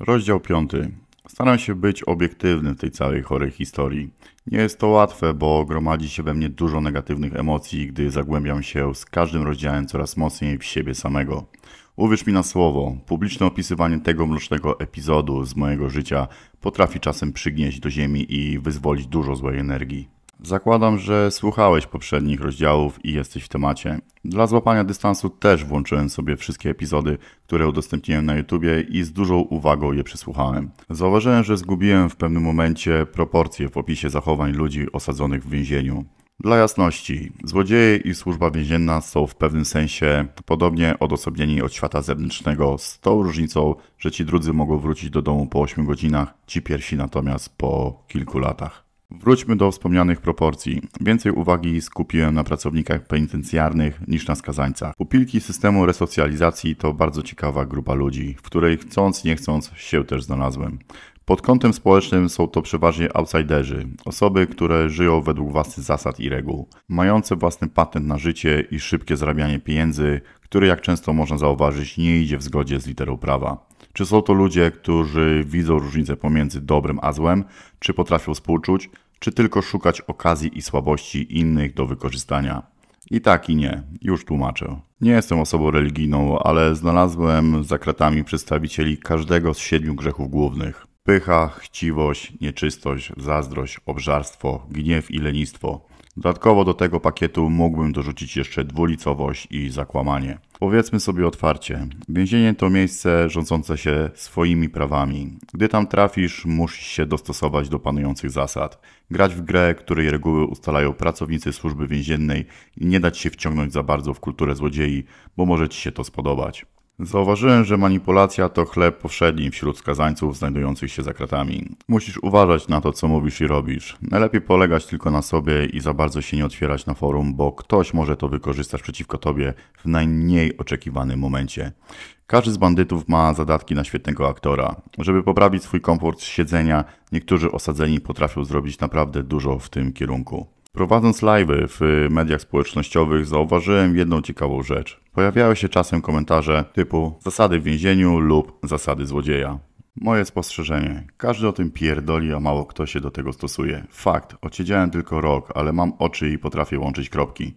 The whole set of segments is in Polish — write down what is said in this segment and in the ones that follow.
Rozdział 5. Staram się być obiektywny w tej całej chorej historii. Nie jest to łatwe, bo gromadzi się we mnie dużo negatywnych emocji, gdy zagłębiam się z każdym rozdziałem coraz mocniej w siebie samego. Uwierz mi na słowo, publiczne opisywanie tego mrocznego epizodu z mojego życia potrafi czasem przygnieść do ziemi i wyzwolić dużo złej energii. Zakładam, że słuchałeś poprzednich rozdziałów i jesteś w temacie. Dla złapania dystansu też włączyłem sobie wszystkie epizody, które udostępniłem na YouTubie i z dużą uwagą je przesłuchałem. Zauważyłem, że zgubiłem w pewnym momencie proporcje w opisie zachowań ludzi osadzonych w więzieniu. Dla jasności, złodzieje i służba więzienna są w pewnym sensie podobnie odosobnieni od świata zewnętrznego, z tą różnicą, że ci drudzy mogą wrócić do domu po 8 godzinach, ci pierwsi natomiast po kilku latach. Wróćmy do wspomnianych proporcji. Więcej uwagi skupiłem na pracownikach penitencjarnych niż na skazańcach. Pupilki systemu resocjalizacji to bardzo ciekawa grupa ludzi, w której chcąc nie chcąc się też znalazłem. Pod kątem społecznym są to przeważnie outsiderzy, osoby, które żyją według własnych zasad i reguł, mające własny patent na życie i szybkie zarabianie pieniędzy, który jak często można zauważyć nie idzie w zgodzie z literą prawa. Czy są to ludzie, którzy widzą różnicę pomiędzy dobrem a złem? Czy potrafią współczuć? Czy tylko szukać okazji i słabości innych do wykorzystania? I tak i nie, już tłumaczę. Nie jestem osobą religijną, ale znalazłem za kratami przedstawicieli każdego z siedmiu grzechów głównych. Pycha, chciwość, nieczystość, zazdrość, obżarstwo, gniew i lenistwo. Dodatkowo do tego pakietu mógłbym dorzucić jeszcze dwulicowość i zakłamanie. Powiedzmy sobie otwarcie, więzienie to miejsce rządzące się swoimi prawami. Gdy tam trafisz, musisz się dostosować do panujących zasad, grać w grę, której reguły ustalają pracownicy służby więziennej i nie dać się wciągnąć za bardzo w kulturę złodziei, bo może ci się to spodobać. Zauważyłem, że manipulacja to chleb powszedni wśród skazańców znajdujących się za kratami. Musisz uważać na to, co mówisz i robisz. Najlepiej polegać tylko na sobie i za bardzo się nie otwierać na forum, bo ktoś może to wykorzystać przeciwko tobie w najmniej oczekiwanym momencie. Każdy z bandytów ma zadatki na świetnego aktora. Żeby poprawić swój komfort siedzenia, niektórzy osadzeni potrafią zrobić naprawdę dużo w tym kierunku. Prowadząc live'y w y, mediach społecznościowych zauważyłem jedną ciekawą rzecz. Pojawiały się czasem komentarze typu zasady w więzieniu lub zasady złodzieja. Moje spostrzeżenie. Każdy o tym pierdoli, a mało kto się do tego stosuje. Fakt, odsiedziałem tylko rok, ale mam oczy i potrafię łączyć kropki.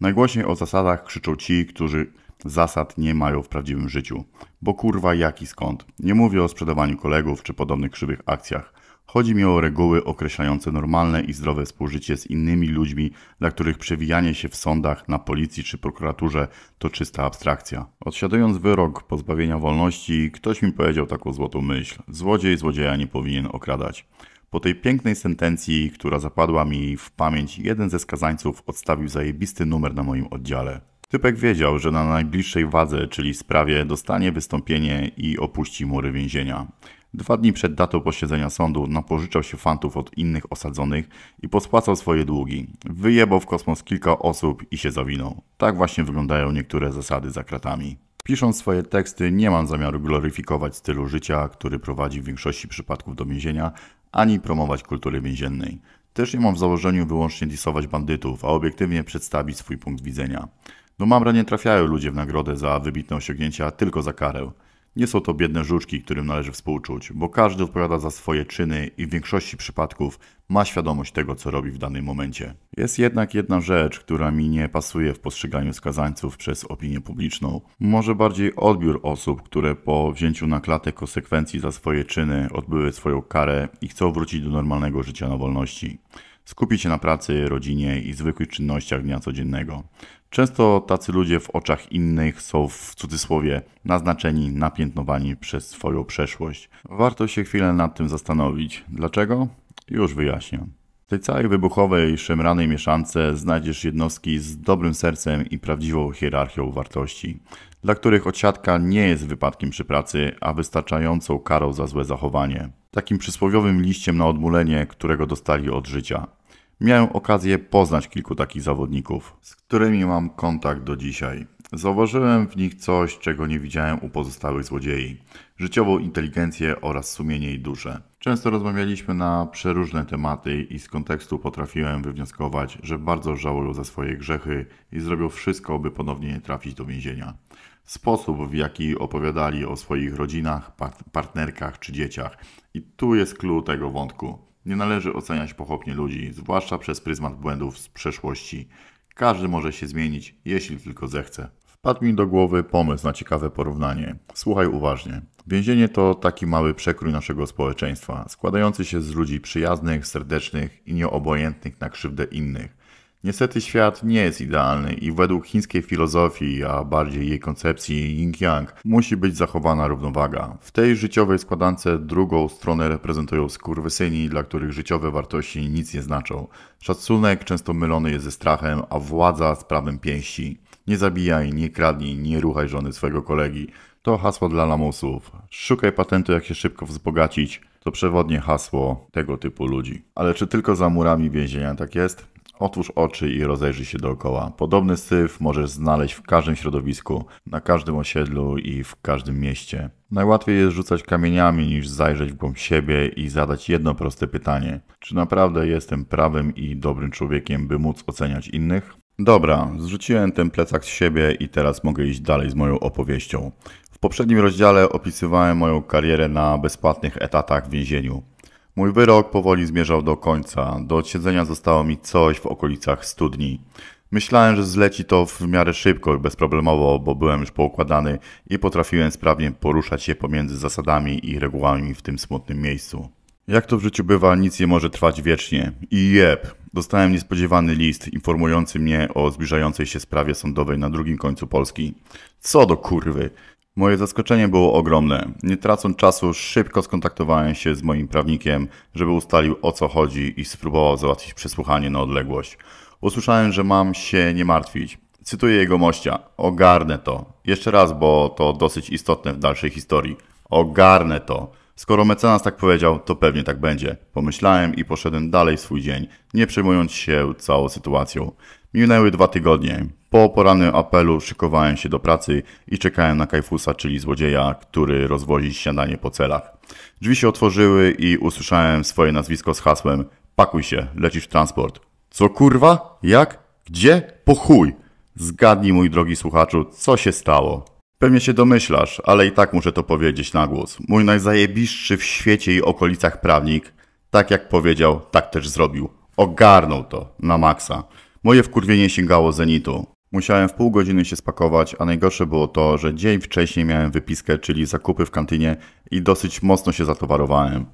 Najgłośniej o zasadach krzyczą ci, którzy zasad nie mają w prawdziwym życiu. Bo kurwa jaki skąd. Nie mówię o sprzedawaniu kolegów czy podobnych krzywych akcjach. Chodzi mi o reguły określające normalne i zdrowe współżycie z innymi ludźmi, dla których przewijanie się w sądach, na policji czy prokuraturze to czysta abstrakcja. Odsiadując wyrok pozbawienia wolności, ktoś mi powiedział taką złotą myśl: Złodziej złodzieja nie powinien okradać. Po tej pięknej sentencji, która zapadła mi w pamięć, jeden ze skazańców odstawił zajebisty numer na moim oddziale. Typek wiedział, że na najbliższej wadze, czyli sprawie, dostanie wystąpienie i opuści mury więzienia. Dwa dni przed datą posiedzenia sądu napożyczał się fantów od innych osadzonych i pospłacał swoje długi. Wyjebał w kosmos kilka osób i się zawinął. Tak właśnie wyglądają niektóre zasady za kratami. Pisząc swoje teksty nie mam zamiaru gloryfikować stylu życia, który prowadzi w większości przypadków do więzienia, ani promować kultury więziennej. Też nie mam w założeniu wyłącznie disować bandytów, a obiektywnie przedstawić swój punkt widzenia. Do no Mamra nie trafiają ludzie w nagrodę za wybitne osiągnięcia, tylko za karę. Nie są to biedne żuczki, którym należy współczuć, bo każdy odpowiada za swoje czyny i w większości przypadków ma świadomość tego, co robi w danym momencie. Jest jednak jedna rzecz, która mi nie pasuje w postrzeganiu skazańców przez opinię publiczną. Może bardziej odbiór osób, które po wzięciu na klatę konsekwencji za swoje czyny odbyły swoją karę i chcą wrócić do normalnego życia na wolności skupić się na pracy, rodzinie i zwykłych czynnościach dnia codziennego. Często tacy ludzie w oczach innych są w cudzysłowie naznaczeni, napiętnowani przez swoją przeszłość. Warto się chwilę nad tym zastanowić. Dlaczego? Już wyjaśnię. W tej całej wybuchowej, szemranej mieszance znajdziesz jednostki z dobrym sercem i prawdziwą hierarchią wartości, dla których odsiadka nie jest wypadkiem przy pracy, a wystarczającą karą za złe zachowanie takim przysłowiowym liściem na odmulenie, którego dostali od życia. Miałem okazję poznać kilku takich zawodników, z którymi mam kontakt do dzisiaj. Zauważyłem w nich coś, czego nie widziałem u pozostałych złodziei: życiową inteligencję oraz sumienie i duszę. Często rozmawialiśmy na przeróżne tematy i z kontekstu potrafiłem wywnioskować, że bardzo żałują za swoje grzechy i zrobią wszystko, by ponownie nie trafić do więzienia sposób, w jaki opowiadali o swoich rodzinach, partnerkach czy dzieciach. I tu jest clue tego wątku. Nie należy oceniać pochopnie ludzi, zwłaszcza przez pryzmat błędów z przeszłości. Każdy może się zmienić, jeśli tylko zechce. Wpadł mi do głowy pomysł na ciekawe porównanie. Słuchaj uważnie. Więzienie to taki mały przekrój naszego społeczeństwa, składający się z ludzi przyjaznych, serdecznych i nieobojętnych na krzywdę innych. Niestety świat nie jest idealny i według chińskiej filozofii, a bardziej jej koncepcji yin-yang, musi być zachowana równowaga. W tej życiowej składance drugą stronę reprezentują skurwysyni, dla których życiowe wartości nic nie znaczą. Szacunek często mylony jest ze strachem, a władza z prawem pięści. Nie zabijaj, nie kradnij, nie ruchaj żony swojego kolegi. To hasło dla lamusów. Szukaj patentu, jak się szybko wzbogacić. To przewodnie hasło tego typu ludzi. Ale czy tylko za murami więzienia tak jest? Otwórz oczy i rozejrzyj się dookoła. Podobny syf możesz znaleźć w każdym środowisku, na każdym osiedlu i w każdym mieście. Najłatwiej jest rzucać kamieniami niż zajrzeć w głąb siebie i zadać jedno proste pytanie: czy naprawdę jestem prawym i dobrym człowiekiem, by móc oceniać innych? Dobra, zrzuciłem ten plecak z siebie i teraz mogę iść dalej z moją opowieścią. W poprzednim rozdziale opisywałem moją karierę na bezpłatnych etatach w więzieniu. Mój wyrok powoli zmierzał do końca. Do odsiedzenia zostało mi coś w okolicach studni. Myślałem, że zleci to w miarę szybko i bezproblemowo, bo byłem już poukładany i potrafiłem sprawnie poruszać się pomiędzy zasadami i regułami w tym smutnym miejscu. Jak to w życiu bywa, nic nie może trwać wiecznie. I jeb, dostałem niespodziewany list informujący mnie o zbliżającej się sprawie sądowej na drugim końcu Polski. Co do kurwy! Moje zaskoczenie było ogromne. Nie tracąc czasu, szybko skontaktowałem się z moim prawnikiem, żeby ustalił o co chodzi i spróbował załatwić przesłuchanie na odległość. Usłyszałem, że mam się nie martwić. Cytuję jego mościa. Ogarnę to. Jeszcze raz, bo to dosyć istotne w dalszej historii. Ogarnę to. Skoro mecenas tak powiedział, to pewnie tak będzie. Pomyślałem i poszedłem dalej w swój dzień, nie przejmując się całą sytuacją. Minęły dwa tygodnie. Po porannym apelu szykowałem się do pracy i czekałem na Kajfusa, czyli złodzieja, który rozwozi śniadanie po celach. Drzwi się otworzyły i usłyszałem swoje nazwisko z hasłem Pakuj się, lecisz w transport. Co kurwa? Jak? Gdzie? Po chuj! Zgadnij mój drogi słuchaczu, co się stało. Pewnie się domyślasz, ale i tak muszę to powiedzieć na głos. Mój najzajebiszczy w świecie i okolicach prawnik, tak jak powiedział, tak też zrobił. Ogarnął to na maksa. Moje wkurwienie sięgało zenitu. Musiałem w pół godziny się spakować, a najgorsze było to, że dzień wcześniej miałem wypiskę, czyli zakupy w kantynie i dosyć mocno się zatowarowałem.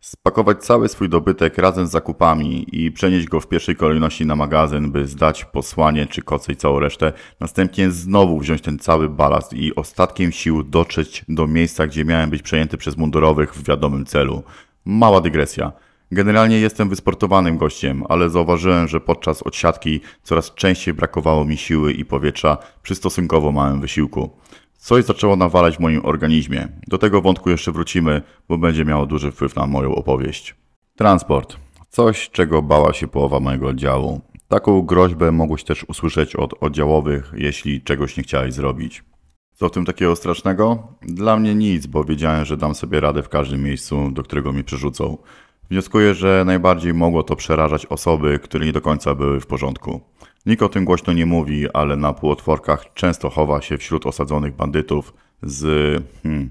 Spakować cały swój dobytek razem z zakupami i przenieść go w pierwszej kolejności na magazyn, by zdać posłanie czy koce i całą resztę. Następnie znowu wziąć ten cały balast i ostatkiem sił dotrzeć do miejsca, gdzie miałem być przejęty przez mundurowych w wiadomym celu. Mała dygresja. Generalnie jestem wysportowanym gościem, ale zauważyłem, że podczas odsiadki coraz częściej brakowało mi siły i powietrza przy stosunkowo małym wysiłku. Coś zaczęło nawalać w moim organizmie. Do tego wątku jeszcze wrócimy, bo będzie miało duży wpływ na moją opowieść. Transport. Coś, czego bała się połowa mojego oddziału. Taką groźbę mogłeś też usłyszeć od oddziałowych, jeśli czegoś nie chciałeś zrobić. Co w tym takiego strasznego? Dla mnie nic, bo wiedziałem, że dam sobie radę w każdym miejscu, do którego mi przerzucą. Wnioskuję, że najbardziej mogło to przerażać osoby, które nie do końca były w porządku. Nikt o tym głośno nie mówi, ale na półotworkach często chowa się wśród osadzonych bandytów z hmm,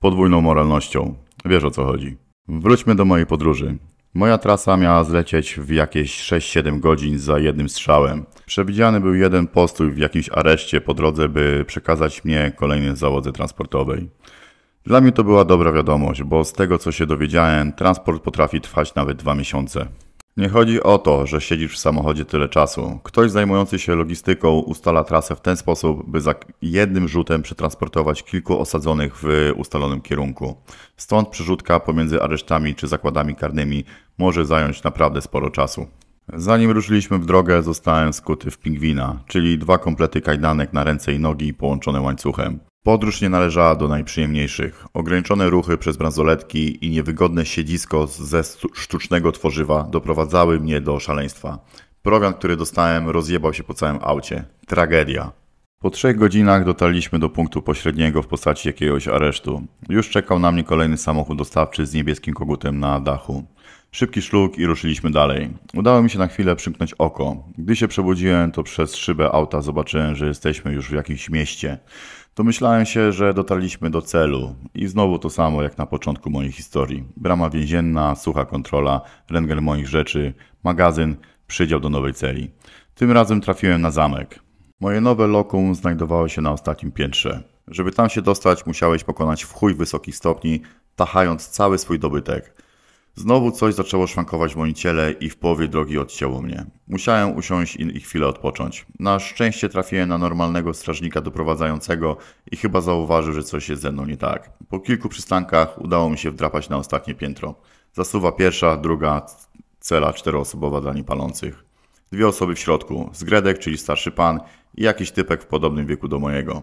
podwójną moralnością. Wiesz o co chodzi. Wróćmy do mojej podróży. Moja trasa miała zlecieć w jakieś 6-7 godzin za jednym strzałem. Przewidziany był jeden postój w jakimś areszcie po drodze, by przekazać mnie kolejnej załodze transportowej. Dla mnie to była dobra wiadomość, bo z tego co się dowiedziałem, transport potrafi trwać nawet dwa miesiące. Nie chodzi o to, że siedzisz w samochodzie tyle czasu. Ktoś zajmujący się logistyką ustala trasę w ten sposób, by za jednym rzutem przetransportować kilku osadzonych w ustalonym kierunku. Stąd przerzutka pomiędzy aresztami czy zakładami karnymi może zająć naprawdę sporo czasu. Zanim ruszyliśmy w drogę, zostałem skuty w pingwina, czyli dwa komplety kajdanek na ręce i nogi połączone łańcuchem. Podróż nie należała do najprzyjemniejszych. Ograniczone ruchy przez bransoletki i niewygodne siedzisko ze sztucznego tworzywa doprowadzały mnie do szaleństwa. Program, który dostałem, rozjebał się po całym aucie. Tragedia. Po trzech godzinach dotarliśmy do punktu pośredniego w postaci jakiegoś aresztu. Już czekał na mnie kolejny samochód dostawczy z niebieskim kogutem na dachu. Szybki szluk i ruszyliśmy dalej. Udało mi się na chwilę przymknąć oko. Gdy się przebudziłem, to przez szybę auta zobaczyłem, że jesteśmy już w jakimś mieście. Domyślałem się, że dotarliśmy do celu i znowu to samo jak na początku mojej historii. Brama więzienna, sucha kontrola, rentgen moich rzeczy, magazyn, przydział do nowej celi. Tym razem trafiłem na zamek. Moje nowe lokum znajdowało się na ostatnim piętrze. Żeby tam się dostać, musiałeś pokonać w chuj wysokich stopni, tachając cały swój dobytek. Znowu coś zaczęło szwankować w moim ciele i w połowie drogi odcięło mnie. Musiałem usiąść i chwilę odpocząć. Na szczęście trafiłem na normalnego strażnika doprowadzającego i chyba zauważył, że coś jest ze mną nie tak. Po kilku przystankach udało mi się wdrapać na ostatnie piętro. Zasuwa pierwsza, druga, cela czteroosobowa dla niepalących. Dwie osoby w środku, Zgredek, czyli starszy pan i jakiś typek w podobnym wieku do mojego.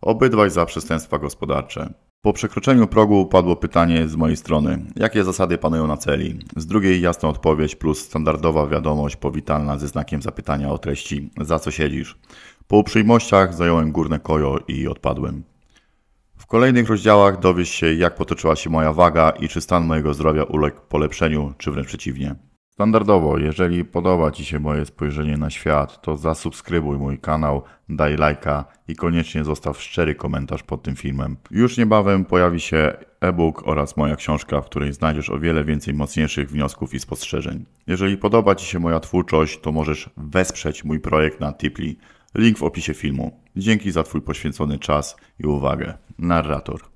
Obydwaj za przestępstwa gospodarcze. Po przekroczeniu progu padło pytanie z mojej strony, jakie zasady panują na celi? Z drugiej jasna odpowiedź plus standardowa wiadomość powitalna ze znakiem zapytania o treści, za co siedzisz. Po uprzejmościach zająłem górne kojo i odpadłem. W kolejnych rozdziałach dowiesz się, jak potoczyła się moja waga i czy stan mojego zdrowia uległ polepszeniu, czy wręcz przeciwnie. Standardowo, jeżeli podoba Ci się moje spojrzenie na świat, to zasubskrybuj mój kanał, daj lajka i koniecznie zostaw szczery komentarz pod tym filmem. Już niebawem pojawi się e-book oraz moja książka, w której znajdziesz o wiele więcej mocniejszych wniosków i spostrzeżeń. Jeżeli podoba Ci się moja twórczość, to możesz wesprzeć mój projekt na Tipli. Link w opisie filmu. Dzięki za Twój poświęcony czas i uwagę. Narrator.